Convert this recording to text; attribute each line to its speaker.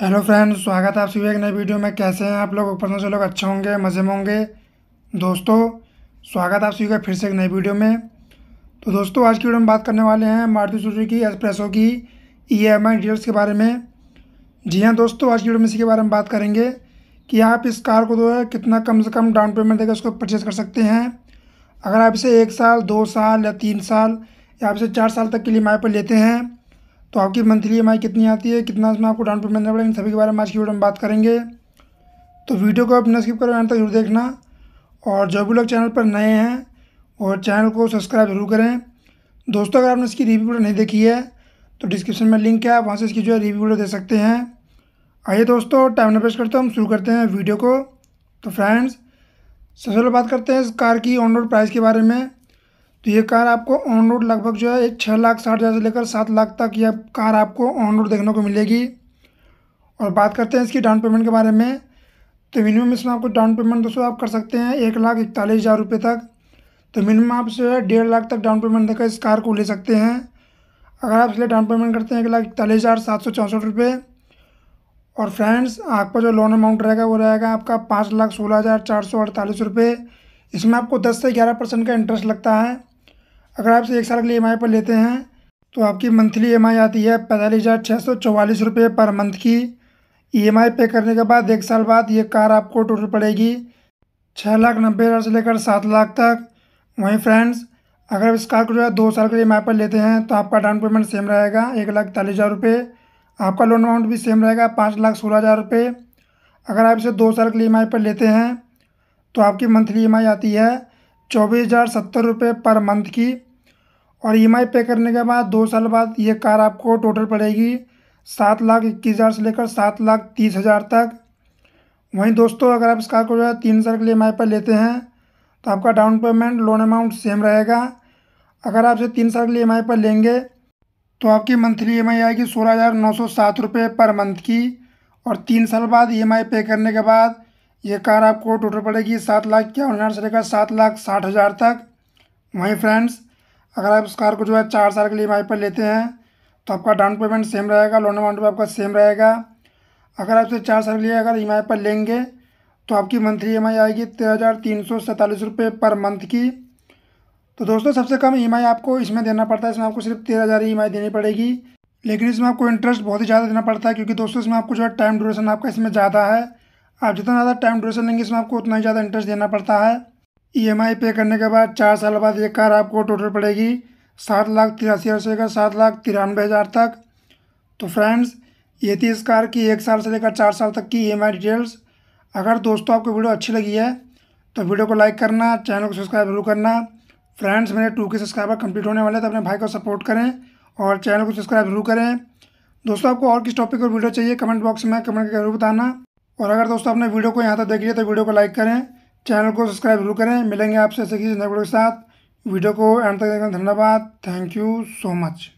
Speaker 1: hello friends स्वागत है आप सभी एक नई वीडियो में कैसे हैं आप लोग ऊपर से लोग अच्छे होंगे मज़े में होंगे दोस्तों स्वागत है आप सभी का फिर से एक नए वीडियो में तो दोस्तों आज की वीडियो में बात करने वाले हैं मारुति सुजुकी एक्सप्रेसो की ई एम आई डिटेल्स के बारे में जी हाँ दोस्तों आज की वीडियो में इसी के बारे में बात करेंगे कि आप इस कार को जो है कितना कम से कम डाउन पेमेंट देकर उसको परचेज़ कर सकते हैं अगर आप इसे एक साल दो साल या तीन साल या आप इसे चार साल तक के लिए माए पर लेते हैं तो आपकी मंथली ई कितनी आती है कितना उसमें आपको डाउन पेमेंट देना पड़ेगा इन सभी के बारे में आज की वीडियो में बात करेंगे तो वीडियो को आप न स्किप करें तक जरूर देखना और जो भी लोग चैनल पर नए हैं और चैनल को सब्सक्राइब जरूर करें दोस्तों अगर आपने इसकी रिव्यू वीडियो नहीं देखी है तो डिस्क्रिप्शन में लिंक है आप वहाँ से इसकी जो है रिव्यू वीडियो दे सकते हैं आइए दोस्तों टाइम न करते करते हम शुरू करते हैं वीडियो को तो फ्रेंड्स सबसे पहले बात करते हैं इस कार की ऑन रोड प्राइस के बारे में तो ये कार आपको ऑन रोड लगभग जो है एक छः लाख साठ हज़ार से लेकर सात लाख तक यह कार आपको ऑन रोड देखने को मिलेगी और बात करते हैं इसकी डाउन पेमेंट के बारे में तो मिनिमम इसमें आपको डाउन पेमेंट दोस्तों आप कर सकते हैं एक लाख इकतालीस हज़ार रुपये तक तो मिनिमम आप जो है डेढ़ लाख तक डाउन पेमेंट देकर इस कार को ले सकते हैं अगर आप इसलिए डाउन पेमेंट करते हैं एक लाख इकतालीस हज़ार सात सौ चौंसठ रुपये और फ्रेंड्स आपका जो लोन अमाउंट रहेगा वो रहेगा आपका पाँच लाख सोलह हज़ार चार सौ अड़तालीस रुपये इसमें आपको दस से ग्यारह परसेंट का इंटरेस्ट लगता है अगर आप इसे एक साल के लिए ई e पर लेते हैं तो आपकी मंथली ई e आती है पैंतालीस हज़ार छः सौ चौवालीस रुपये पर मंथ की ई e पे करने के बाद एक साल बाद ये कार आपको टोटल पड़ेगी छः लाख नब्बे हज़ार से लेकर सात लाख तक वहीं फ्रेंड्स अगर आप इस कार को जो है दो साल के लिए ई पर लेते हैं तो आपका डाउन पेमेंट सेम रहेगा एक लाख चालीस हज़ार रुपये आपका लोन अमाउंट भी सेम रहेगा पाँच लाख सोलह हज़ार रुपये अगर आप इसे दो साल के लिए ई पर लेते हैं तो आपकी मंथली ई आती है चौबीस हज़ार सत्तर रुपये पर मंथ की और ई e पे करने के बाद दो साल बाद ये कार आपको टोटल पड़ेगी सात लाख इक्कीस हज़ार से लेकर सात लाख तीस हज़ार तक वहीं दोस्तों अगर आप इस कार को जो है तीन साल के लिए ई e पर लेते हैं तो आपका down payment loan amount same रहेगा अगर आप इसे तीन साल के लिए ई e पर लेंगे तो आपकी मंथली ई आएगी सोलह हज़ार नौ सौ सात रुपये पर मंथ की और तीन साल बाद ई पे करने के बाद ये कार आपको टोटल पड़ेगी सात लाख इक्यावन हज़ार से लेकर सात लाख साठ हज़ार तक वहीं फ्रेंड्स अगर आप उस कार को जो है चार साल के लिए ई पर लेते हैं तो आपका डाउन पेमेंट सेम रहेगा लोन अमाउंट भी आपका सेम रहेगा अगर आप उसे चार साल के लिए अगर ई e पर लेंगे तो आपकी मंथली ई e आएगी तेरह हज़ार तीन सौ सैंतालीस रुपये पर मंथ की तो दोस्तों सबसे कम ई e आपको इसमें देना पड़ता है इसमें आपको सिर्फ तेरह हज़ार ई देनी पड़ेगी लेकिन इसमें आपको इंटरेस्ट बहुत ही ज़्यादा देना पड़ता है क्योंकि दोस्तों इसमें आपको जो है टाइम ड्यूरेशन आपका इसमें ज़्यादा है आप जितना ज़्यादा टाइम ड्यूरेशन लेंगे इसमें आपको उतना ही ज़्यादा इंटरेस्ट देना पड़ता है ई e पे करने के बाद चार साल बाद ये कार आपको टोटल पड़ेगी सात लाख तिरासी हज़ार से लेकर सात लाख तिरानवे हज़ार तक तो फ्रेंड्स ये थी इस कार की एक साल से लेकर चार साल तक की ई e डिटेल्स अगर दोस्तों आपको वीडियो अच्छी लगी है तो वीडियो को लाइक करना चैनल को सब्सक्राइब जरूर करना फ्रेंड्स मेरे टू के सब्सक्राइबर कंप्लीट होने वाले तो अपने भाई को सपोर्ट करें और चैनल को सब्सक्राइब जरूर करें दोस्तों आपको और किस टॉपिक पर वीडियो चाहिए कमेंट बॉक्स में कमेंट करके जरूर बताना और अगर दोस्तों आपने वीडियो को यहाँ तक देख लिया तो वीडियो को लाइक करें चैनल को सब्सक्राइब जरूर करें मिलेंगे आपसे ऐसे किसी नए वीडियो के साथ वीडियो को एंड तक देखने धन्यवाद थैंक यू सो मच